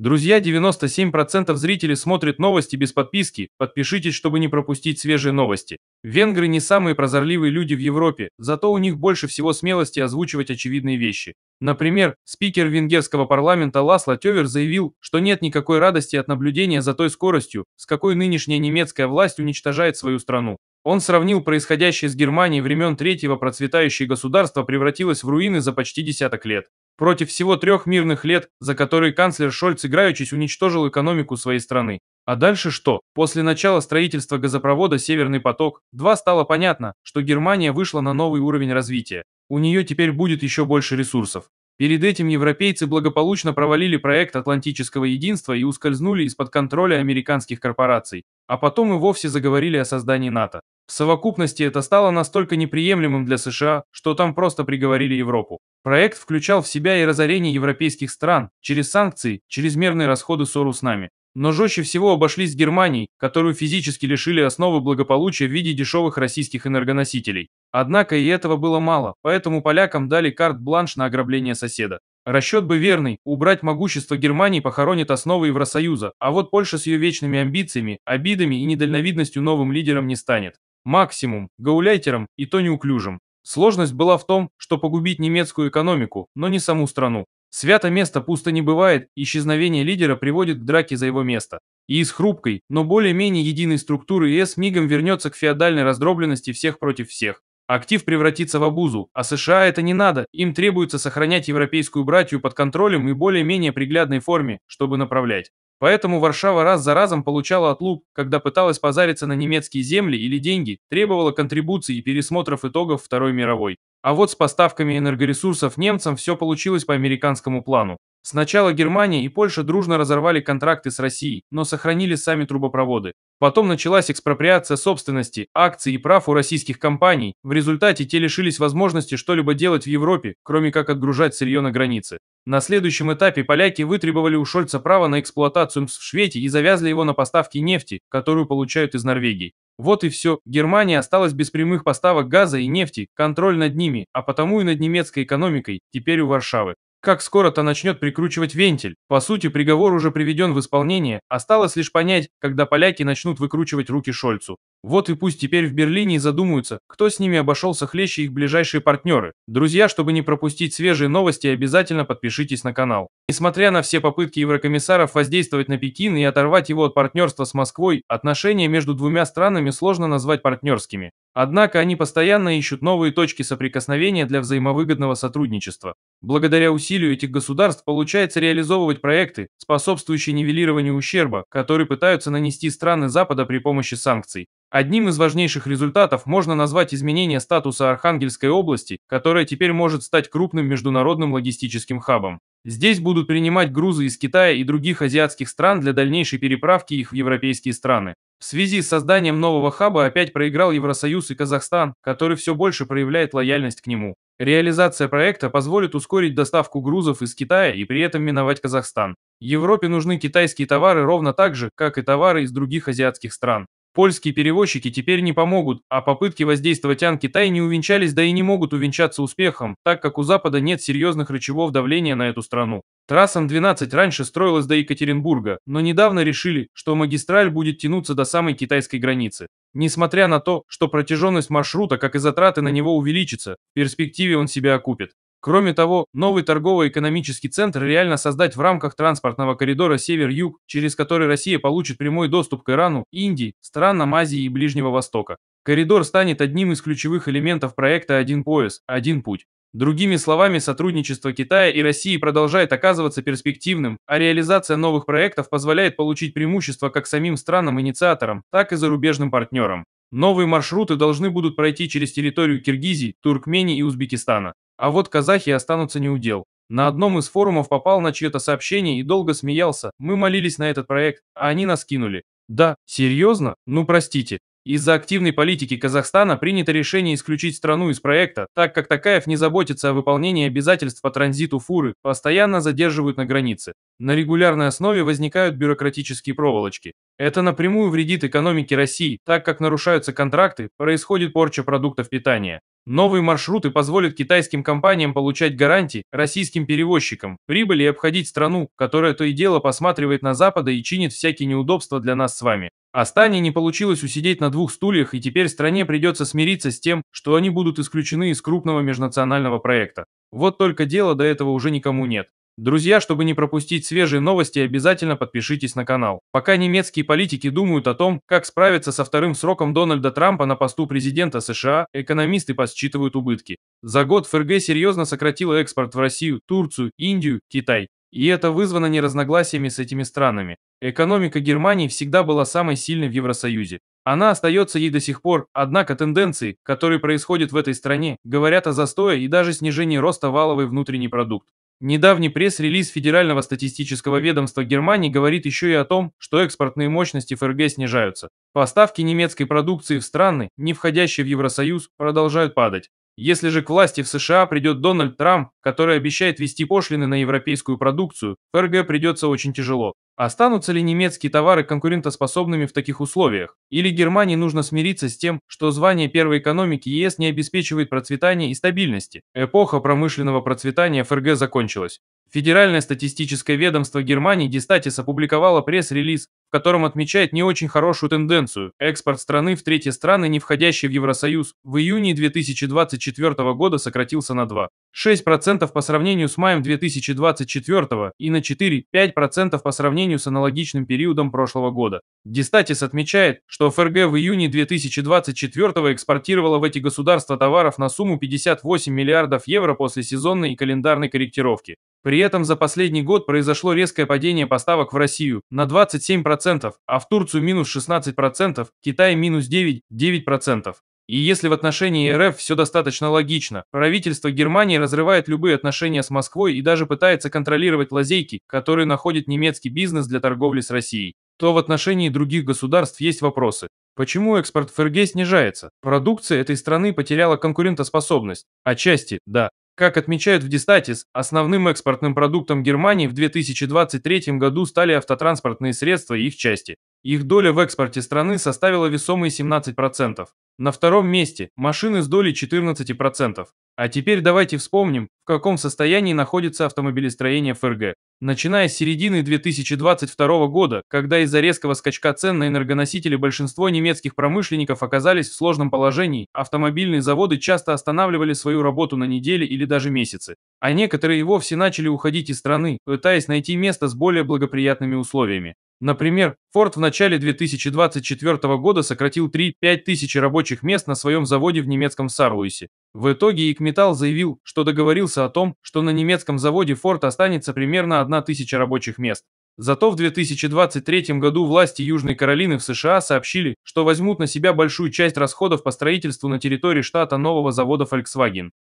Друзья, 97% зрителей смотрят новости без подписки. Подпишитесь, чтобы не пропустить свежие новости. Венгры не самые прозорливые люди в Европе, зато у них больше всего смелости озвучивать очевидные вещи. Например, спикер венгерского парламента Ласло Тевер заявил, что нет никакой радости от наблюдения за той скоростью, с какой нынешняя немецкая власть уничтожает свою страну. Он сравнил происходящее с Германией времен третьего процветающее государство превратилось в руины за почти десяток лет против всего трех мирных лет, за которые канцлер Шольц играючись уничтожил экономику своей страны. А дальше что? После начала строительства газопровода «Северный поток-2» стало понятно, что Германия вышла на новый уровень развития. У нее теперь будет еще больше ресурсов. Перед этим европейцы благополучно провалили проект Атлантического единства и ускользнули из-под контроля американских корпораций, а потом и вовсе заговорили о создании НАТО. В совокупности это стало настолько неприемлемым для США, что там просто приговорили Европу. Проект включал в себя и разорение европейских стран через санкции, чрезмерные расходы Сору с нами. Но жестче всего обошлись с Германией, которую физически лишили основы благополучия в виде дешевых российских энергоносителей. Однако и этого было мало, поэтому полякам дали карт-бланш на ограбление соседа. Расчет бы верный, убрать могущество Германии похоронит основы Евросоюза, а вот Польша с ее вечными амбициями, обидами и недальновидностью новым лидером не станет. Максимум, гауляйтером и то неуклюжим. Сложность была в том, что погубить немецкую экономику, но не саму страну. Свято место пусто не бывает, исчезновение лидера приводит к драке за его место. И из хрупкой, но более-менее единой структуры ЕС мигом вернется к феодальной раздробленности всех против всех. Актив превратится в обузу, а США это не надо, им требуется сохранять европейскую братью под контролем и более-менее приглядной форме, чтобы направлять. Поэтому Варшава раз за разом получала отлуп, когда пыталась позариться на немецкие земли или деньги, требовала контрибуций и пересмотров итогов Второй мировой. А вот с поставками энергоресурсов немцам все получилось по американскому плану. Сначала Германия и Польша дружно разорвали контракты с Россией, но сохранили сами трубопроводы. Потом началась экспроприация собственности, акций и прав у российских компаний. В результате те лишились возможности что-либо делать в Европе, кроме как отгружать сырье на границе. На следующем этапе поляки вытребовали у Шольца право на эксплуатацию МС в Швете и завязали его на поставки нефти, которую получают из Норвегии. Вот и все, Германия осталась без прямых поставок газа и нефти, контроль над ними, а потому и над немецкой экономикой, теперь у Варшавы. Как скоро-то начнет прикручивать вентиль? По сути, приговор уже приведен в исполнение, осталось лишь понять, когда поляки начнут выкручивать руки Шольцу. Вот и пусть теперь в Берлине задумаются, кто с ними обошелся хлеще их ближайшие партнеры. Друзья, чтобы не пропустить свежие новости, обязательно подпишитесь на канал. Несмотря на все попытки еврокомиссаров воздействовать на Пекин и оторвать его от партнерства с Москвой, отношения между двумя странами сложно назвать партнерскими. Однако они постоянно ищут новые точки соприкосновения для взаимовыгодного сотрудничества. Благодаря усилию этих государств получается реализовывать проекты, способствующие нивелированию ущерба, который пытаются нанести страны Запада при помощи санкций. Одним из важнейших результатов можно назвать изменение статуса Архангельской области, которая теперь может стать крупным международным логистическим хабом. Здесь будут принимать грузы из Китая и других азиатских стран для дальнейшей переправки их в европейские страны. В связи с созданием нового хаба опять проиграл Евросоюз и Казахстан, который все больше проявляет лояльность к нему. Реализация проекта позволит ускорить доставку грузов из Китая и при этом миновать Казахстан. Европе нужны китайские товары ровно так же, как и товары из других азиатских стран. Польские перевозчики теперь не помогут, а попытки воздействовать Ан-Китай не увенчались, да и не могут увенчаться успехом, так как у Запада нет серьезных рычагов давления на эту страну. Трасса 12 раньше строилась до Екатеринбурга, но недавно решили, что магистраль будет тянуться до самой китайской границы. Несмотря на то, что протяженность маршрута, как и затраты на него увеличится, в перспективе он себя окупит. Кроме того, новый торгово-экономический центр реально создать в рамках транспортного коридора Север-Юг, через который Россия получит прямой доступ к Ирану, Индии, странам Азии и Ближнего Востока. Коридор станет одним из ключевых элементов проекта «Один пояс, один путь». Другими словами, сотрудничество Китая и России продолжает оказываться перспективным, а реализация новых проектов позволяет получить преимущество как самим странам-инициаторам, так и зарубежным партнерам. Новые маршруты должны будут пройти через территорию Киргизии, Туркмении и Узбекистана. А вот казахи останутся не у дел. На одном из форумов попал на чье-то сообщение и долго смеялся. Мы молились на этот проект, а они нас кинули. Да, серьезно? Ну простите. Из-за активной политики Казахстана принято решение исключить страну из проекта, так как Такаев не заботится о выполнении обязательств по транзиту фуры, постоянно задерживают на границе. На регулярной основе возникают бюрократические проволочки. Это напрямую вредит экономике России, так как нарушаются контракты, происходит порча продуктов питания. Новые маршруты позволят китайским компаниям получать гарантии, российским перевозчикам, прибыли и обходить страну, которая то и дело посматривает на Запада и чинит всякие неудобства для нас с вами. Астане не получилось усидеть на двух стульях, и теперь стране придется смириться с тем, что они будут исключены из крупного межнационального проекта. Вот только дела до этого уже никому нет. Друзья, чтобы не пропустить свежие новости, обязательно подпишитесь на канал. Пока немецкие политики думают о том, как справиться со вторым сроком Дональда Трампа на посту президента США, экономисты подсчитывают убытки. За год ФРГ серьезно сократила экспорт в Россию, Турцию, Индию, Китай. И это вызвано не разногласиями с этими странами. Экономика Германии всегда была самой сильной в Евросоюзе. Она остается ей до сих пор, однако тенденции, которые происходят в этой стране, говорят о застое и даже снижении роста валовой внутренний продукт. Недавний пресс-релиз Федерального статистического ведомства Германии говорит еще и о том, что экспортные мощности ФРГ снижаются. Поставки немецкой продукции в страны, не входящие в Евросоюз, продолжают падать. Если же к власти в США придет Дональд Трамп, который обещает ввести пошлины на европейскую продукцию, ФРГ придется очень тяжело. Останутся ли немецкие товары конкурентоспособными в таких условиях? Или Германии нужно смириться с тем, что звание первой экономики ЕС не обеспечивает процветания и стабильности? Эпоха промышленного процветания ФРГ закончилась. Федеральное статистическое ведомство Германии Дистатис опубликовало пресс-релиз, в котором отмечает не очень хорошую тенденцию – экспорт страны в третьи страны, не входящие в Евросоюз, в июне 2024 года сократился на 2,6% по сравнению с маем 2024 и на 4,5% по сравнению с аналогичным периодом прошлого года. Дистатис отмечает, что ФРГ в июне 2024 экспортировала в эти государства товаров на сумму 58 миллиардов евро после сезонной и календарной корректировки. При этом за последний год произошло резкое падение поставок в Россию на 27%, а в Турцию минус 16%, Китай минус 9, 9%. И если в отношении РФ все достаточно логично, правительство Германии разрывает любые отношения с Москвой и даже пытается контролировать лазейки, которые находит немецкий бизнес для торговли с Россией, то в отношении других государств есть вопросы. Почему экспорт ФРГ снижается? Продукция этой страны потеряла конкурентоспособность. Отчасти, да, как отмечают в Дистатис, основным экспортным продуктом Германии в 2023 году стали автотранспортные средства и их части. Их доля в экспорте страны составила весомые 17%. На втором месте – машины с долей 14%. А теперь давайте вспомним, в каком состоянии находится автомобилестроение ФРГ. Начиная с середины 2022 года, когда из-за резкого скачка цен на энергоносители большинство немецких промышленников оказались в сложном положении, автомобильные заводы часто останавливали свою работу на недели или даже месяцы. А некоторые и вовсе начали уходить из страны, пытаясь найти место с более благоприятными условиями. Например, Ford в начале 2024 года сократил 3-5 тысяч рабочих мест на своем заводе в немецком Саруисе. В итоге Икметал заявил, что договорился о том, что на немецком заводе Ford останется примерно 1 тысяча рабочих мест. Зато в 2023 году власти Южной Каролины в США сообщили, что возьмут на себя большую часть расходов по строительству на территории штата нового завода Volkswagen.